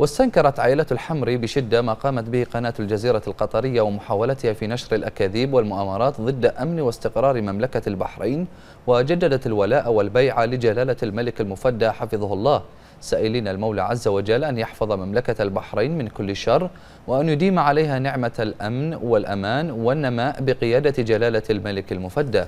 واستنكرت عائلة الحمري بشدة ما قامت به قناة الجزيرة القطرية ومحاولتها في نشر الأكاذيب والمؤامرات ضد أمن واستقرار مملكة البحرين وجددت الولاء والبيعة لجلالة الملك المفدى حفظه الله سائلين المولى عز وجل أن يحفظ مملكة البحرين من كل شر وأن يديم عليها نعمة الأمن والأمان والنماء بقيادة جلالة الملك المفدى